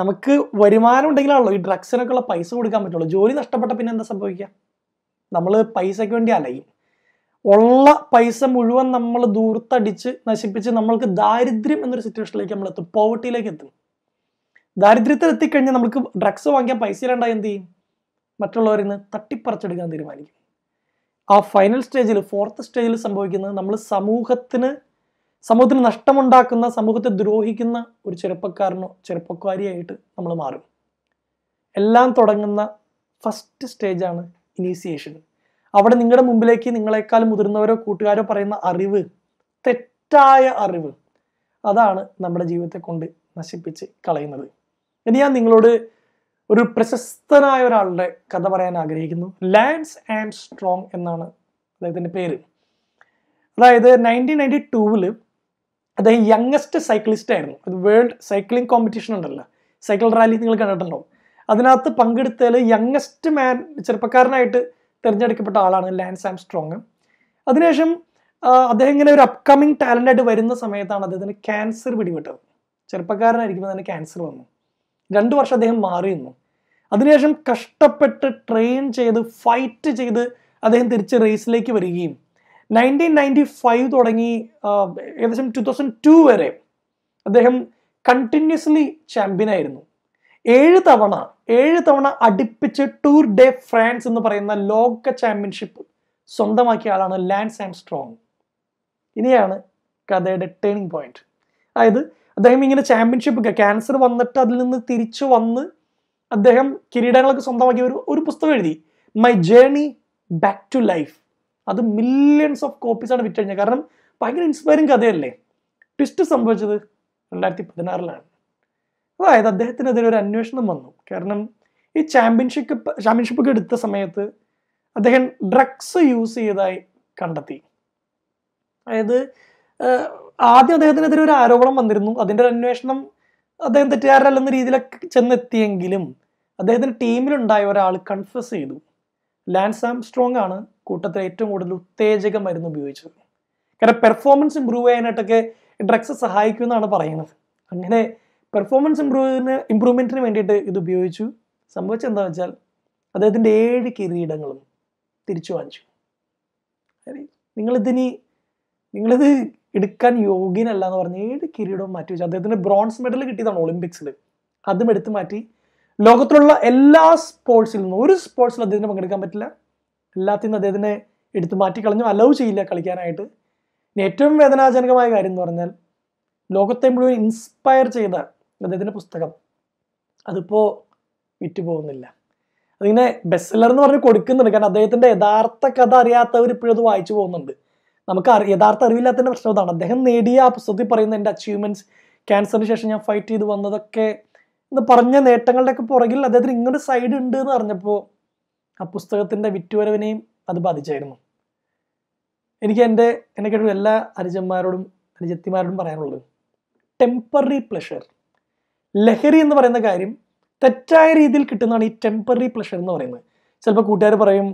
നമുക്ക് വരുമാനം ഉണ്ടെങ്കിലാണല്ലോ ഈ ഡ്രഗ്സിനൊക്കെയുള്ള പൈസ കൊടുക്കാൻ പറ്റുള്ളൂ ജോലി നഷ്ടപ്പെട്ട പിന്നെ എന്താ സംഭവിക്കുക നമ്മൾ പൈസയ്ക്ക് വേണ്ടി അലയും ഉള്ള പൈസ മുഴുവൻ നമ്മൾ ദൂർത്തടിച്ച് നശിപ്പിച്ച് നമ്മൾക്ക് ദാരിദ്ര്യം എന്നൊരു സിറ്റുവേഷനിലേക്ക് നമ്മൾ എത്തും പോവർട്ടിയിലേക്ക് എത്തും ദാരിദ്ര്യത്തിൽ എത്തിക്കഴിഞ്ഞാൽ നമുക്ക് ഡ്രഗ്സ് വാങ്ങിക്കാൻ പൈസ ഇല്ലാണ്ടായി എന്ത് ചെയ്യും മറ്റുള്ളവരിൽ നിന്ന് തട്ടിപ്പറിച്ചെടുക്കാൻ തീരുമാനിക്കും ആ ഫൈനൽ സ്റ്റേജിൽ ഫോർത്ത് സ്റ്റേജിൽ സംഭവിക്കുന്നത് നമ്മൾ സമൂഹത്തിന് സമൂഹത്തിന് നഷ്ടമുണ്ടാക്കുന്ന സമൂഹത്തെ ദ്രോഹിക്കുന്ന ഒരു ചെറുപ്പക്കാരനോ ചെറുപ്പക്കാരിയായിട്ട് നമ്മൾ മാറും എല്ലാം തുടങ്ങുന്ന ഫസ്റ്റ് സ്റ്റേജാണ് ഇനീസിയേഷൻ അവിടെ നിങ്ങളുടെ മുമ്പിലേക്ക് നിങ്ങളെക്കാൾ മുതിർന്നവരോ കൂട്ടുകാരോ പറയുന്ന അറിവ് തെറ്റായ അറിവ് അതാണ് നമ്മുടെ ജീവിതത്തെ കൊണ്ട് നശിപ്പിച്ച് കളയുന്നത് ഇനി ഞാൻ നിങ്ങളോട് ഒരു പ്രശസ്തനായ ഒരാളുടെ കഥ പറയാൻ ആഗ്രഹിക്കുന്നു ലാൻഡ്സ് ആൻഡ് സ്ട്രോങ് എന്നാണ് അദ്ദേഹത്തിൻ്റെ പേര് അതായത് നയൻറ്റീൻ നയൻറ്റി ടൂവിൽ അദ്ദേഹം യങ്ങസ്റ്റ് സൈക്ലിസ്റ്റ് ആയിരുന്നു അത് വേൾഡ് സൈക്ലിംഗ് കോമ്പറ്റീഷൻ ഉണ്ടല്ലോ സൈക്കിൾ റാലി നിങ്ങൾ കണ്ടിട്ടുണ്ടാവും അതിനകത്ത് പങ്കെടുത്തതിൽ യങ്ങസ്റ്റ് മാൻ ചെറുപ്പക്കാരനായിട്ട് തിരഞ്ഞെടുക്കപ്പെട്ട ആളാണ് ലാൻസ് സ്ട്രോങ് അതിനുശേഷം അദ്ദേഹം ഇങ്ങനെ ഒരു അപ്കമിങ് ടാലൻ്റ് ആയിട്ട് വരുന്ന സമയത്താണ് അദ്ദേഹത്തിന് ക്യാൻസർ പിടിപെട്ടത് ചെറുപ്പക്കാരനായിരിക്കുമ്പോൾ തന്നെ ക്യാൻസർ വന്നു രണ്ട് വർഷം അദ്ദേഹം മാറി നിന്നു അതിനുശേഷം കഷ്ടപ്പെട്ട് ട്രെയിൻ ചെയ്ത് ഫൈറ്റ് ചെയ്ത് അദ്ദേഹം തിരിച്ച് റേസിലേക്ക് വരികയും നയൻറ്റീൻ നയൻറ്റി ഫൈവ് തുടങ്ങി ഏകദേശം ടു തൗസൻഡ് ടു വരെ അദ്ദേഹം കണ്ടിന്യൂസ്ലി ചാമ്പ്യൻ ആയിരുന്നു ഏഴ് തവണ ഏഴ് തവണ അടുപ്പിച്ച് ടൂർ ഡേ ഫ്രാൻസ് എന്ന് പറയുന്ന ലോക ചാമ്പ്യൻഷിപ്പ് സ്വന്തമാക്കിയ ആളാണ് ലാൻസ് ആൻഡ് സ്ട്രോങ് ഇനിയാണ് കഥയുടെ ടേണിംഗ് പോയിന്റ് അതായത് അദ്ദേഹം ഇങ്ങനെ ചാമ്പ്യൻഷിപ്പ് ക്യാൻസർ വന്നിട്ട് അതിൽ നിന്ന് തിരിച്ചു വന്ന് അദ്ദേഹം കിരീടങ്ങളൊക്കെ സ്വന്തമാക്കിയ ഒരു ഒരു പുസ്തകം എഴുതി my journey back to life അത് മില്യൺസ് ഓഫ് കോപ്പീസ് ആണ് വിറ്റഴിഞ്ഞത് കാരണം ഭയങ്കര ഇൻസ്പയറിങ് കഥയല്ലേ ട്വിസ്റ്റ് സംഭവിച്ചത് രണ്ടായിരത്തി പതിനാറിലാണ് അതായത് അദ്ദേഹത്തിനെതിരെ ഒരു അന്വേഷണം വന്നു കാരണം ഈ ചാമ്പ്യൻഷിപ്പ് ചാമ്പ്യൻഷിപ്പ് എടുത്ത സമയത്ത് അദ്ദേഹം ഡ്രഗ്സ് യൂസ് ചെയ്തതായി കണ്ടെത്തി അതായത് ആദ്യം അദ്ദേഹത്തിനെതിരെ ഒരു ആരോപണം വന്നിരുന്നു അതിൻ്റെ ഒരു അന്വേഷണം അദ്ദേഹം തെറ്റുകാരല്ലെന്ന രീതിയിലൊക്കെ ചെന്നെത്തിയെങ്കിലും അദ്ദേഹത്തിന് ടീമിലുണ്ടായ ഒരാൾ കൺഫ്യസ് ചെയ്തു ലാൻസ് ആംസ്ട്രോങ് ആണ് കൂട്ടത്തിൽ ഏറ്റവും കൂടുതൽ ഉത്തേജക മരുന്ന് ഉപയോഗിച്ചത് കാരണം പെർഫോമൻസ് ഇമ്പ്രൂവ് ചെയ്യാനായിട്ടൊക്കെ ഡ്രഗ്സ് സഹായിക്കുമെന്നാണ് പറയുന്നത് അങ്ങനെ പെർഫോമൻസ് ഇമ്പ്രൂവിന് ഇമ്പ്രൂവ്മെൻറ്റിന് വേണ്ടിയിട്ട് ഇത് ഉപയോഗിച്ചു സംഭവിച്ചത് എന്താ വെച്ചാൽ അദ്ദേഹത്തിൻ്റെ ഏഴ് കിരീടങ്ങളും തിരിച്ചു വാങ്ങിച്ചു നിങ്ങളിതിനി നിങ്ങളിത് എടുക്കാൻ യോഗ്യനല്ല എന്ന് പറഞ്ഞ് ഏഴ് കിരീടവും മാറ്റി വെച്ചു അദ്ദേഹത്തിന് ബ്രോൺസ് മെഡൽ കിട്ടിയതാണ് ഒളിമ്പിക്സിൽ അതും എടുത്തു മാറ്റി ലോകത്തിലുള്ള എല്ലാ സ്പോർട്സിൽ നിന്നും ഒരു സ്പോർട്സിൽ അദ്ദേഹത്തിന് പങ്കെടുക്കാൻ പറ്റില്ല എല്ലാത്തിൽ നിന്ന് അദ്ദേഹത്തിനെ എടുത്തു മാറ്റി കളഞ്ഞു അലൗ ചെയ്യില്ല കളിക്കാനായിട്ട് ഏറ്റവും വേദനാജനകമായ കാര്യം എന്ന് പറഞ്ഞാൽ ലോകത്തെ മുഴുവൻ ഇൻസ്പയർ ചെയ്ത അദ്ദേഹത്തിൻ്റെ പുസ്തകം അതിപ്പോൾ വിറ്റ് പോകുന്നില്ല അതിങ്ങനെ ബെസ്റ്റ് സെല്ലർ എന്ന് പറഞ്ഞ് കൊടുക്കുന്നുണ്ട് കാരണം അദ്ദേഹത്തിൻ്റെ യഥാർത്ഥ കഥ അറിയാത്തവർ ഇപ്പോഴും അത് വായിച്ചു പോകുന്നുണ്ട് നമുക്ക് യഥാർത്ഥ അറിവില്ലാത്തതിൻ്റെ പ്രശ്നം അതാണ് അദ്ദേഹം നേടിയ ആ പുസ്തകത്തിൽ പറയുന്ന എൻ്റെ അച്ചീവ്മെൻറ്റ്സ് ക്യാൻസറിന് ശേഷം ഞാൻ ഫൈറ്റ് ചെയ്ത് വന്നതൊക്കെ എന്ന് പറഞ്ഞ നേട്ടങ്ങളുടെയൊക്കെ പുറകിൽ അദ്ദേഹത്തിന് ഇങ്ങനൊരു സൈഡ് ഉണ്ട് എന്ന് അറിഞ്ഞപ്പോൾ ആ പുസ്തകത്തിൻ്റെ വിറ്റുവരവിനെയും അത് ബാധിച്ചായിരുന്നു എനിക്ക് എൻ്റെ എന്നെ കേട്ട എല്ലാ അനുജന്മാരോടും അനുജത്തിമാരോടും പറയാനുള്ളത് ടെമ്പററി പ്ലഷർ ലഹരി എന്ന് പറയുന്ന കാര്യം തെറ്റായ രീതിയിൽ കിട്ടുന്നതാണ് ഈ ടെമ്പററി പ്ലഷർ എന്ന് പറയുന്നത് ചിലപ്പോൾ കൂട്ടുകാർ പറയും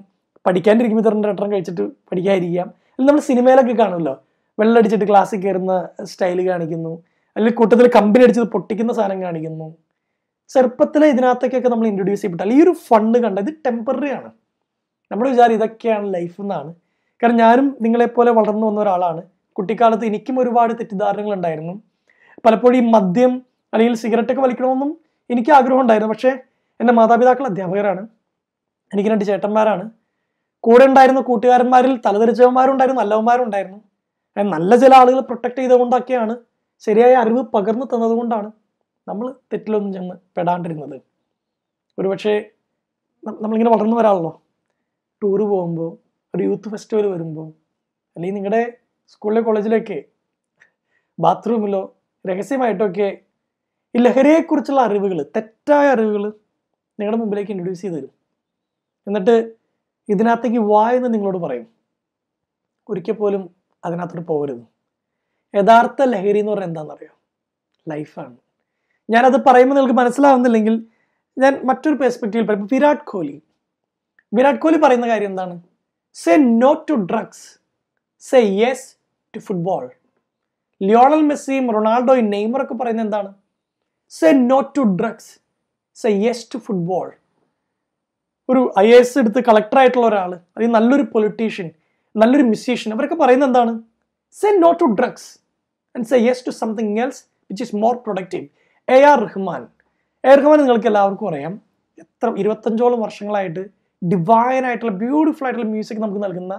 പഠിക്കാണ്ടിരിക്കുമ്പോൾ ഇത്ര രണ്ടെണ്ണം കഴിച്ചിട്ട് പഠിക്കാതിരിക്കാം അല്ലെങ്കിൽ നമ്മൾ സിനിമയിലൊക്കെ കാണുമല്ലോ വെള്ളടിച്ചിട്ട് ക്ലാസ്സിൽ കയറുന്ന സ്റ്റൈൽ കാണിക്കുന്നു അല്ലെങ്കിൽ കൂട്ടത്തിൽ കമ്പനി അടിച്ചത് പൊട്ടിക്കുന്ന സാധനം കാണിക്കുന്നു ചെറുപ്പത്തിലെ ഇതിനകത്തേക്കൊക്കെ നമ്മൾ ഇൻട്രൊഡ്യൂസ് ചെയ്യപ്പെട്ടാൽ ഈ ഒരു ഫണ്ട് കണ്ടത് ടെമ്പററി ആണ് നമ്മൾ വിചാരം ഇതൊക്കെയാണ് ലൈഫ് എന്നാണ് കാരണം ഞാനും നിങ്ങളെപ്പോലെ വളർന്നു വന്ന ഒരാളാണ് കുട്ടിക്കാലത്ത് എനിക്കും ഒരുപാട് തെറ്റിദ്ധാരണകൾ ഉണ്ടായിരുന്നു പലപ്പോഴും ഈ മദ്യം അല്ലെങ്കിൽ സിഗരറ്റൊക്കെ വലിക്കണമെന്നും എനിക്ക് ആഗ്രഹം ഉണ്ടായിരുന്നു പക്ഷേ എൻ്റെ മാതാപിതാക്കൾ അധ്യാപകരാണ് എനിക്ക് രണ്ട് ചേട്ടന്മാരാണ് കൂടെ ഉണ്ടായിരുന്ന കൂട്ടുകാരന്മാരിൽ തലതിരിച്ചവന്മാരുണ്ടായിരുന്നു നല്ലവന്മാരുണ്ടായിരുന്നു നല്ല ചില ആളുകൾ പ്രൊട്ടക്ട് ചെയ്തുകൊണ്ടൊക്കെയാണ് ശരിയായ അറിവ് പകർന്നു തന്നതുകൊണ്ടാണ് നമ്മൾ തെറ്റിലൊന്നും ചെന്ന് പെടാണ്ടിരുന്നത് ഒരുപക്ഷെ നമ്മളിങ്ങനെ വളർന്നു വരാമല്ലോ ടൂറ് പോകുമ്പോൾ ഒരു യൂത്ത് ഫെസ്റ്റിവൽ വരുമ്പോൾ അല്ലെങ്കിൽ നിങ്ങളുടെ സ്കൂളിലെ കോളേജിലൊക്കെ ബാത്റൂമിലോ രഹസ്യമായിട്ടൊക്കെ ഈ ലഹരിയെക്കുറിച്ചുള്ള അറിവുകൾ തെറ്റായ അറിവുകൾ നിങ്ങളുടെ മുമ്പിലേക്ക് ഇൻട്രൊഡ്യൂസ് ചെയ്ത് തരും എന്നിട്ട് ഇതിനകത്തേക്ക് വായെന്ന് നിങ്ങളോട് പറയും ഒരിക്കൽ പോലും അതിനകത്തോട്ട് പോകരുത് യഥാർത്ഥ ലഹരി എന്ന് പറഞ്ഞാൽ എന്താണെന്നറിയോ ലൈഫാണ് ഞാനത് പറയുമ്പോൾ നിങ്ങൾക്ക് മനസ്സിലാവുന്നില്ലെങ്കിൽ ഞാൻ മറ്റൊരു പെർസ്പെക്റ്റീവിൽ പറയും വിരാട് കോഹ്ലി വിരാട് കോഹ്ലി പറയുന്ന കാര്യം എന്താണ് say no to drugs say yes to football Lionel മെസ്സിയും റൊണാൾഡോയും നെയ്മറൊക്കെ പറയുന്നത് എന്താണ് say not to drugs say yes to football ഒരു ഐ എ എസ് എടുത്ത് കളക്ടറായിട്ടുള്ള ഒരാൾ അല്ലെങ്കിൽ നല്ലൊരു പൊളിറ്റീഷ്യൻ നല്ലൊരു മ്യൂസീഷ്യൻ അവരൊക്കെ പറയുന്നത് എന്താണ് say not to drugs and say yes to something else which is more productive A R Rahman A R Rahman നിങ്ങൾക്ക് എല്ലാവർക്കും അറിയാം എത്ര ഇരുപത്തഞ്ചോളം വർഷങ്ങളായിട്ട് ആയിട്ടുള്ള ബ്യൂട്ടിഫുൾ ആയിട്ടുള്ള മ്യൂസിക് നമുക്ക് നൽകുന്ന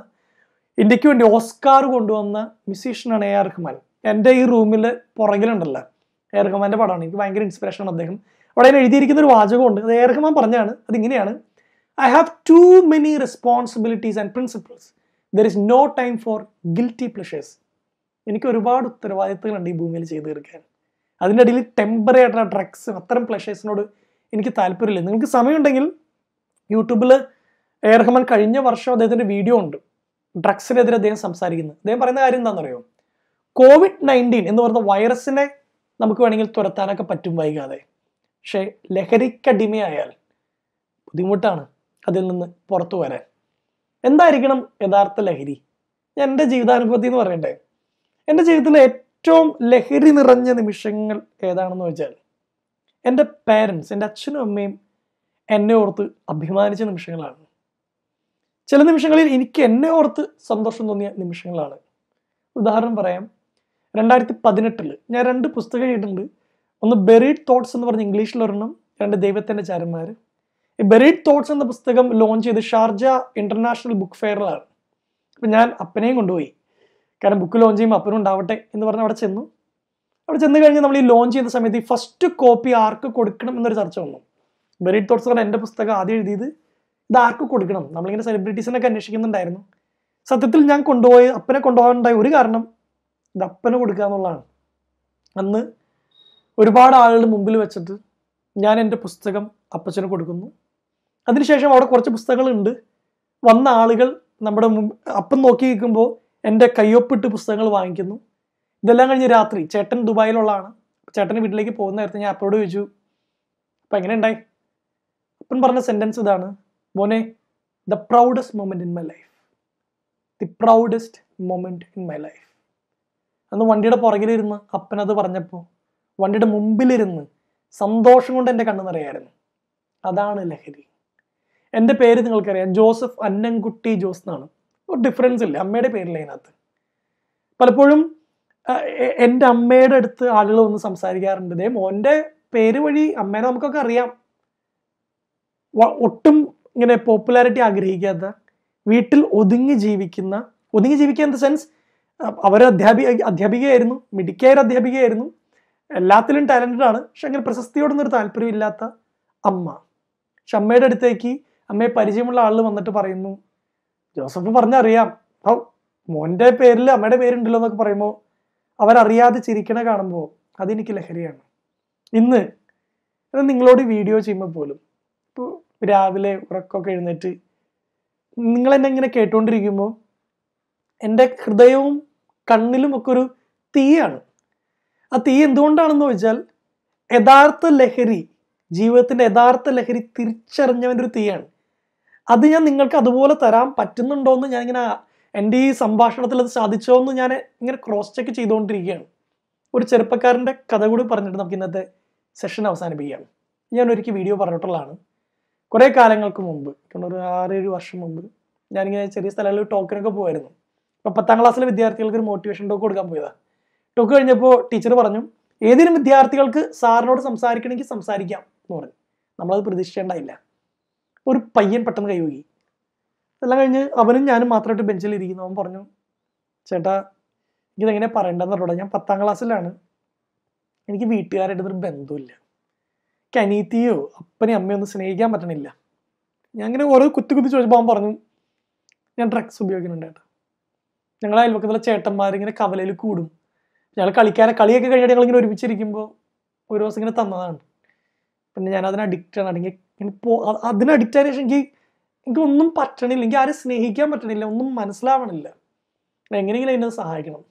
ഇന്ത്യക്ക് വേണ്ടി ഓസ്കാർ കൊണ്ടുവന്ന മ്യൂസീഷ്യനാണ് എ ആർ റഹ്മാൻ എൻ്റെ ഈ റൂമിൽ പുറകിലുണ്ടല്ലോ ഏർഹമാൻ്റെ പടമാണ് എനിക്ക് ഭയങ്കര ഇൻസ്പിറേഷനാണ് അദ്ദേഹം അവിടെ എഴുതിയിരിക്കുന്ന ഒരു വാചകമുണ്ട് അത് ഏർഹമാൻ പറഞ്ഞാണ് അതിങ്ങനെയാണ് I have too many responsibilities and principles there is no time for guilty pleasures എനിക്ക് ഒരുപാട് ഉത്തരവാദിത്തങ്ങളുണ്ട് ഈ ഭൂമിയിൽ ചെയ്തു തീർക്കാൻ അതിൻ്റെ ഇടയിൽ ടെമ്പററി ആയിട്ടുള്ള ഡ്രഗ്സ് അത്തരം പ്ലഷേഴ്സിനോട് എനിക്ക് താല്പര്യമില്ല നിങ്ങൾക്ക് സമയമുണ്ടെങ്കിൽ യൂട്യൂബിൽ ഏർഹമാൻ കഴിഞ്ഞ വർഷം അദ്ദേഹത്തിൻ്റെ വീഡിയോ ഉണ്ട് ഡ്രഗ്സിനെതിരെ അദ്ദേഹം സംസാരിക്കുന്നത് അദ്ദേഹം പറയുന്ന കാര്യം എന്താണെന്നറിയോ കോവിഡ് നയൻറ്റീൻ എന്ന് പറയുന്ന വൈറസിനെ നമുക്ക് വേണമെങ്കിൽ തുരത്താനൊക്കെ പറ്റും വൈകാതെ പക്ഷേ ലഹരിക്കടിമയായാൽ ബുദ്ധിമുട്ടാണ് അതിൽ നിന്ന് പുറത്തു വരാൻ എന്തായിരിക്കണം യഥാർത്ഥ ലഹരി ഞാൻ എൻ്റെ ജീവിതാനുഭവത്തിൽ എന്ന് പറയണ്ടേ എൻ്റെ ജീവിതത്തിലെ ഏറ്റവും ലഹരി നിറഞ്ഞ നിമിഷങ്ങൾ ഏതാണെന്ന് വെച്ചാൽ എൻ്റെ പേരൻസ് എൻ്റെ അച്ഛനും അമ്മയും എന്നെ ഓർത്ത് അഭിമാനിച്ച നിമിഷങ്ങളാണ് ചില നിമിഷങ്ങളിൽ എനിക്ക് എന്നെ ഓർത്ത് സന്തോഷം തോന്നിയ നിമിഷങ്ങളാണ് ഉദാഹരണം പറയാം രണ്ടായിരത്തി പതിനെട്ടിൽ ഞാൻ രണ്ട് പുസ്തകം എഴുതിയിട്ടുണ്ട് ഒന്ന് ബെറീഡ് തോട്ട്സ് എന്ന് പറഞ്ഞ ഇംഗ്ലീഷിലൊരെണ്ണം രണ്ട് ദൈവത്തിൻ്റെ ചാരന്മാർ ഈ ബെറീഡ് തോട്ട്സ് എന്ന പുസ്തകം ലോഞ്ച് ചെയ്ത് ഷാർജ ഇൻ്റർനാഷണൽ ബുക്ക് ഫെയറിലാണ് അപ്പം ഞാൻ അപ്പനെയും കൊണ്ടുപോയി കാരണം ബുക്ക് ലോഞ്ച് ചെയ്യുമ്പോൾ അപ്പനും ഉണ്ടാവട്ടെ എന്ന് പറഞ്ഞ് അവിടെ ചെന്നു അവിടെ ചെന്ന് കഴിഞ്ഞ് നമ്മൾ ഈ ലോഞ്ച് ചെയ്യുന്ന സമയത്ത് ഈ ഫസ്റ്റ് കോപ്പി ആർക്ക് കൊടുക്കണം എന്നൊരു ചർച്ച വന്നു ബെറീഡ് തോട്ട്സ് പറഞ്ഞ എൻ്റെ പുസ്തകം ആദ്യം എഴുതിയത് ഇത് ആർക്ക് കൊടുക്കണം നമ്മളിങ്ങനെ സെലിബ്രിറ്റീസിനൊക്കെ അന്വേഷിക്കുന്നുണ്ടായിരുന്നു സത്യത്തിൽ ഞാൻ കൊണ്ടുപോയി അപ്പനെ കൊണ്ടുപോകാനുണ്ടായ ഒരു കാരണം ദപ്പന കൊടുക്കുക എന്നുള്ളതാണ് അന്ന് ഒരുപാട് ആളുകളുടെ മുമ്പിൽ വെച്ചിട്ട് ഞാൻ എൻ്റെ പുസ്തകം അപ്പച്ചന് കൊടുക്കുന്നു അതിനുശേഷം അവിടെ കുറച്ച് പുസ്തകങ്ങളുണ്ട് വന്ന ആളുകൾ നമ്മുടെ അപ്പം നോക്കി നിൽക്കുമ്പോൾ എൻ്റെ കയ്യൊപ്പിട്ട് പുസ്തകങ്ങൾ വാങ്ങിക്കുന്നു ഇതെല്ലാം കഴിഞ്ഞ് രാത്രി ചേട്ടൻ ദുബായിലുള്ളതാണ് ചേട്ടൻ്റെ വീട്ടിലേക്ക് പോകുന്ന നേരത്തെ ഞാൻ അപ്പോട് ചോദിച്ചു അപ്പം എങ്ങനെ ഉണ്ടായി അപ്പൻ പറഞ്ഞ സെൻറ്റൻസ് ഇതാണ് മോനെ the proudest moment in my life the proudest moment in my life അന്ന് വണ്ടിയുടെ പുറകിലിരുന്ന് അപ്പനത് പറഞ്ഞപ്പോൾ വണ്ടിയുടെ മുമ്പിലിരുന്ന് സന്തോഷം കൊണ്ട് എൻ്റെ കണ്ണു നിറയായിരുന്നു അതാണ് ലഹരി എൻ്റെ പേര് നിങ്ങൾക്കറിയാം ജോസഫ് അന്നൻകുട്ടി ജോസ് എന്നാണ് ഒരു ഡിഫറൻസ് ഇല്ല അമ്മയുടെ പേരില്ല അതിനകത്ത് പലപ്പോഴും എൻ്റെ അമ്മയുടെ അടുത്ത് ആളുകൾ ഒന്ന് സംസാരിക്കാറുണ്ട് ഇതേ മോൻ്റെ പേര് വഴി അമ്മേനെ നമുക്കൊക്കെ അറിയാം ഒട്ടും ഇങ്ങനെ പോപ്പുലാരിറ്റി ആഗ്രഹിക്കാത്ത വീട്ടിൽ ഒതുങ്ങി ജീവിക്കുന്ന ഒതുങ്ങി ജീവിക്കുക എന്ന സെൻസ് അവർ അധ്യാപിക അധ്യാപികയായിരുന്നു മിടുക്കിയായ അധ്യാപികയായിരുന്നു എല്ലാത്തിലും ടാലൻറ്റഡ് ആണ് പക്ഷെ അങ്ങനെ പ്രശസ്തിയോടൊന്നും ഒരു താല്പര്യമില്ലാത്ത അമ്മ പക്ഷെ അമ്മയുടെ അടുത്തേക്ക് അമ്മയെ പരിചയമുള്ള ആൾ വന്നിട്ട് പറയുന്നു ജോസഫ് പറഞ്ഞറിയാം അപ്പം മോൻ്റെ പേരിൽ അമ്മയുടെ പേരുണ്ടല്ലോ എന്നൊക്കെ പറയുമ്പോൾ അവരറിയാതെ ചിരിക്കണ കാണുമ്പോൾ അതെനിക്ക് ലഹരിയാണ് ഇന്ന് നിങ്ങളോട് വീഡിയോ ചെയ്യുമ്പോൾ പോലും ഇപ്പോൾ രാവിലെ ഉറക്കമൊക്കെ എഴുന്നേറ്റ് നിങ്ങൾ എന്നെ ഇങ്ങനെ കേട്ടുകൊണ്ടിരിക്കുമ്പോൾ എൻ്റെ ഹൃദയവും കണ്ണിലും ഒക്കെ ഒരു തീയാണ് ആ തീ എന്തുകൊണ്ടാണെന്ന് ചോദിച്ചാൽ യഥാർത്ഥ ലഹരി ജീവിതത്തിൻ്റെ യഥാർത്ഥ ലഹരി തിരിച്ചറിഞ്ഞവൻ്റെ ഒരു തീയാണ് അത് ഞാൻ നിങ്ങൾക്ക് അതുപോലെ തരാൻ പറ്റുന്നുണ്ടോ എന്ന് ഞാനിങ്ങനെ എൻ്റെ ഈ സംഭാഷണത്തിൽ അത് സാധിച്ചോ എന്ന് ഞാൻ ഇങ്ങനെ ക്രോസ് ചെക്ക് ചെയ്തുകൊണ്ടിരിക്കുകയാണ് ഒരു ചെറുപ്പക്കാരൻ്റെ കഥ കൂടി പറഞ്ഞിട്ട് നമുക്ക് ഇന്നത്തെ സെഷൻ അവസാനിപ്പിക്കാം ഞാൻ ഒരിക്കൽ വീഡിയോ പറഞ്ഞിട്ടുള്ളതാണ് കുറേ കാലങ്ങൾക്ക് മുമ്പ് ഒരു ആറേഴ് വർഷം മുമ്പ് ഞാനിങ്ങനെ ചെറിയ സ്ഥലങ്ങളിൽ ടോക്കിനൊക്കെ പോയിരുന്നു ഇപ്പോൾ പത്താം ക്ലാസ്സിലെ വിദ്യാർത്ഥികൾക്ക് ഒരു മോട്ടിവേഷൻ ടോക്ക് കൊടുക്കാൻ പോയതാണ് ടോക്ക് കഴിഞ്ഞപ്പോൾ ടീച്ചർ പറഞ്ഞു ഏതെങ്കിലും വിദ്യാർത്ഥികൾക്ക് സാറിനോട് സംസാരിക്കണമെങ്കിൽ സംസാരിക്കാം എന്ന് പറഞ്ഞു നമ്മളത് പ്രതീക്ഷിക്കേണ്ടതില്ല ഒരു പയ്യൻ പെട്ടെന്ന് കൈവകി എല്ലാം കഴിഞ്ഞ് അവനും ഞാനും മാത്രമായിട്ട് ബെഞ്ചിൽ ഇരിക്കുന്നു അവൻ പറഞ്ഞു ചേട്ടാ എനിക്കിതെങ്ങനെ പറയേണ്ടതെന്ന് പറഞ്ഞോടാ ഞാൻ പത്താം ക്ലാസ്സിലാണ് എനിക്ക് വീട്ടുകാരായിട്ടൊരു ഒരു ബന്ധമില്ല എനിക്ക് അനീത്തിയോ അപ്പനെയും അമ്മയോ ഒന്നും സ്നേഹിക്കാൻ പറ്റണില്ല ഞാൻ ഇങ്ങനെ ഓരോ കുത്തി കുത്തി ചോദിച്ചപ്പോൾ അവൻ പറഞ്ഞു ഞാൻ ഡ്രഗ്സ് ഉപയോഗിക്കുന്നുണ്ട് ഞങ്ങളുടെ അയൽവക്കത്തുള്ള ചേട്ടന്മാരിങ്ങനെ കവലയിൽ കൂടും ഞങ്ങൾ കളിക്കാൻ കളിയൊക്കെ കഴിഞ്ഞിട്ട് ഞങ്ങളിങ്ങനെ ഒരുമിച്ചിരിക്കുമ്പോൾ ഒരു ദിവസം ഇങ്ങനെ തന്നതാണ് പിന്നെ ഞാൻ അതിന് ആണ് അല്ലെങ്കിൽ അതിന് അഡിക്റ്റായ ശേഷം എനിക്ക് എനിക്കൊന്നും പറ്റണില്ല എനിക്ക് ആരും സ്നേഹിക്കാൻ പറ്റണില്ല ഒന്നും മനസ്സിലാവണില്ല എങ്ങനെയെങ്കിലും എന്നെ സഹായിക്കണം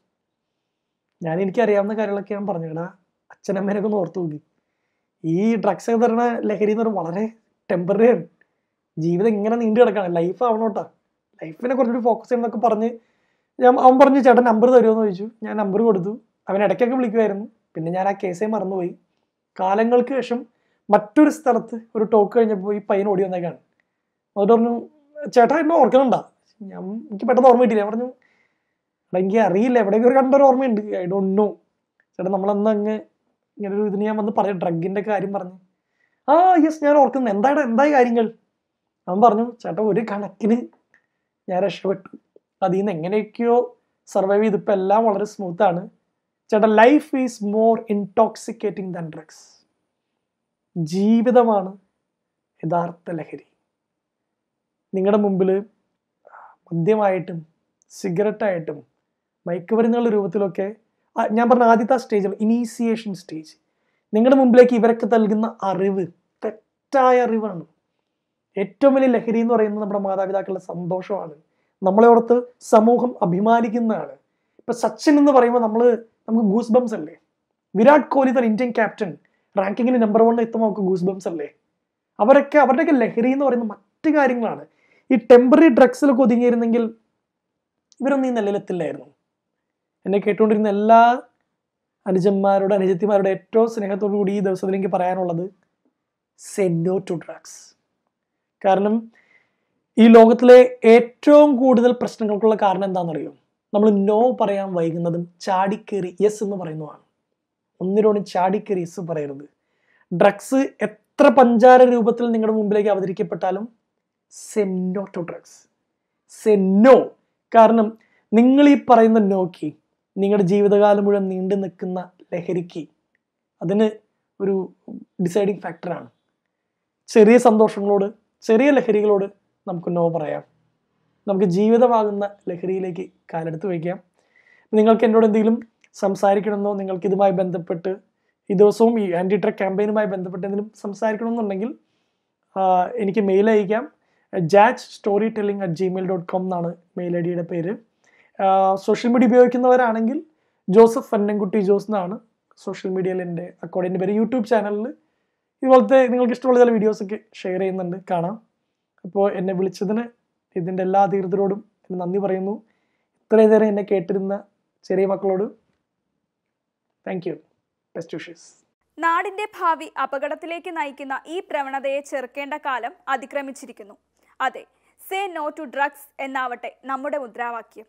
ഞാൻ എനിക്കറിയാവുന്ന കാര്യങ്ങളൊക്കെ ഞാൻ പറഞ്ഞു പറഞ്ഞിടാ അച്ഛനമ്മേനൊക്കെ ഒന്ന് ഓർത്തു നോക്കി ഈ ഡ്രഗ്സ് ഒക്കെ തരണ ലഹരി എന്ന് പറയുന്നത് വളരെ ടെമ്പററി ആണ് ജീവിതം ഇങ്ങനെ നീണ്ടു കിടക്കണം ലൈഫ് ആവണോട്ടാ ലൈഫിനെ കുറച്ചുകൂടി ഫോക്കസ് ചെയ്യണമെന്നൊക്കെ പറഞ്ഞ് ഞാൻ അവൻ പറഞ്ഞു ചേട്ടൻ നമ്പർ എന്ന് ചോദിച്ചു ഞാൻ നമ്പർ കൊടുത്തു അവൻ ഇടയ്ക്കൊക്കെ വിളിക്കുമായിരുന്നു പിന്നെ ഞാൻ ആ കേസേ മറന്നുപോയി കാലങ്ങൾക്ക് ശേഷം മറ്റൊരു സ്ഥലത്ത് ഒരു ടോക്ക് കഴിഞ്ഞപ്പോൾ ഈ പയ്യൻ ഓടി വന്നേക്കാണ് എന്നിട്ട് പറഞ്ഞു ചേട്ടാ എന്നെ ഓർക്കുന്നുണ്ടാ ഞാൻ എനിക്ക് പെട്ടെന്ന് ഓർമ്മ കിട്ടില്ല പറഞ്ഞു എടാ എനിക്ക് അറിയില്ല എവിടെയൊക്കെ ഒരു കണ്ടൊരു ഓർമ്മയുണ്ട് ഐ ഡോണ്ട് നോ ചേട്ടാ നമ്മളന്ന് അങ്ങ് ഇങ്ങനെ ഒരു ഇതിന് ഞാൻ വന്ന് പറയാം ഡ്രഗിൻ്റെ കാര്യം പറഞ്ഞു ആ യെസ് ഞാൻ ഓർക്കുന്നു എന്താടാ എന്തായി കാര്യങ്ങൾ അവൻ പറഞ്ഞു ചേട്ടാ ഒരു കണക്കിന് ഞാൻ രക്ഷപ്പെട്ടു അതിൽ നിന്ന് എങ്ങനെയൊക്കെയോ സർവൈവ് ചെയ്ത് ഇപ്പം എല്ലാം വളരെ സ്മൂത്താണ് ചേട്ടാ life is more intoxicating than drugs ജീവിതമാണ് യഥാർത്ഥ ലഹരി നിങ്ങളുടെ മുമ്പിൽ മദ്യമായിട്ടും സിഗരറ്റായിട്ടും മയക്കുമരുന്നുകളുടെ രൂപത്തിലൊക്കെ ഞാൻ പറഞ്ഞ ആദ്യത്തെ സ്റ്റേജ് ഇനീസിയേഷൻ സ്റ്റേജ് നിങ്ങളുടെ മുമ്പിലേക്ക് ഇവരൊക്കെ നൽകുന്ന അറിവ് തെറ്റായ അറിവാണ് ഏറ്റവും വലിയ ലഹരി എന്ന് പറയുന്നത് നമ്മുടെ മാതാപിതാക്കളുടെ സന്തോഷമാണ് നമ്മളെ ഓർത്ത് സമൂഹം അഭിമാനിക്കുന്നതാണ് ഇപ്പൊ സച്ചിൻ എന്ന് പറയുമ്പോൾ നമ്മൾ നമുക്ക് ഗൂസ് ബംസ് അല്ലേ വിരാട് കോഹ്ലി തന്നെ ഇന്ത്യൻ ക്യാപ്റ്റൻ റാങ്കിങ്ങിന് നമ്പർ വൺ എത്തുമ്പോൾ നമുക്ക് ഗൂസ് ബംസ് അല്ലേ അവരൊക്കെ അവരുടെയൊക്കെ ലഹരി എന്ന് പറയുന്ന മറ്റ് കാര്യങ്ങളാണ് ഈ ടെമ്പററി ഡ്രഗ്സിലൊക്കെ ഒതുങ്ങിയിരുന്നെങ്കിൽ ഇവരൊന്നും ഈ നിലയിലെത്തില്ലായിരുന്നു എന്നെ കേട്ടുകൊണ്ടിരുന്ന എല്ലാ അനുജന്മാരുടെ അനുജത്തിമാരുടെ ഏറ്റവും സ്നേഹത്തോടു കൂടി ഈ ദിവസത്തിലേക്ക് എനിക്ക് പറയാനുള്ളത് സെന്നോ ടു ഡ്രഗ്സ് കാരണം ഈ ലോകത്തിലെ ഏറ്റവും കൂടുതൽ പ്രശ്നങ്ങൾക്കുള്ള കാരണം എന്താണെന്നറിയോ നമ്മൾ നോ പറയാൻ വൈകുന്നതും ചാടിക്കേറി യെസ് എന്ന് പറയുന്നതാണ് ഒന്നിനോടും ചാടിക്കേറി യെസ് പറയരുത് ഡ്രഗ്സ് എത്ര പഞ്ചാര രൂപത്തിൽ നിങ്ങളുടെ മുമ്പിലേക്ക് അവതരിക്കപ്പെട്ടാലും say no to drugs say no കാരണം നിങ്ങൾ ഈ പറയുന്ന നോക്കി നിങ്ങളുടെ ജീവിതകാലം മുഴുവൻ നീണ്ടു നിൽക്കുന്ന ലഹരിക്ക് അതിന് ഒരു ഡിസൈഡിങ് ഫാക്ടറാണ് ചെറിയ സന്തോഷങ്ങളോട് ചെറിയ ലഹരികളോട് നമുക്ക് നോ പറയാം നമുക്ക് ജീവിതമാകുന്ന ലഹരിയിലേക്ക് കാലെടുത്ത് വയ്ക്കാം നിങ്ങൾക്ക് എന്നോട് എന്തെങ്കിലും സംസാരിക്കണമെന്നോ നിങ്ങൾക്ക് ഇതുമായി ബന്ധപ്പെട്ട് ഈ ദിവസവും ഈ ആൻറ്റി ഡ്രഗ് ക്യാമ്പയിനുമായി ബന്ധപ്പെട്ട് എന്തെങ്കിലും സംസാരിക്കണമെന്നുണ്ടെങ്കിൽ എനിക്ക് മെയിൽ അയക്കാം ജാച്ച് story telling at Gmail dot com എന്നാണ് മെയിൽ ഐ ഡിയുടെ പേര് സോഷ്യൽ മീഡിയ ഉപയോഗിക്കുന്നവരാണെങ്കിൽ ജോസഫ് ഫന്നൻകുട്ടി ജോസ് എന്നാണ് സോഷ്യൽ മീഡിയയിൽ എൻ്റെ അക്കൗണ്ടിൻ്റെ പേര് യൂട്യൂബ് ചാനലിൽ ഇതുപോലത്തെ നിങ്ങൾക്ക് ഇഷ്ടമുള്ള ചില വീഡിയോസൊക്കെ ഷെയർ ചെയ്യുന്നുണ്ട് കാണാം അപ്പോൾ എന്നെ വിളിച്ചതിന് ഇതിൻ്റെ എല്ലാ അധികൃതരോടും നന്ദി പറയുന്നു ഇത്രയും നേരം എന്നെ കേട്ടിരുന്ന ചെറിയ മക്കളോട് താങ്ക് യു ബെസ്റ്റ് വിഷസ് നാടിന്റെ ഭാവി അപകടത്തിലേക്ക് നയിക്കുന്ന ഈ പ്രവണതയെ ചെറുക്കേണ്ട കാലം അതിക്രമിച്ചിരിക്കുന്നു അതെ സേ നോ ടു ഡ്രഗ്സ് എന്നാവട്ടെ നമ്മുടെ മുദ്രാവാക്യം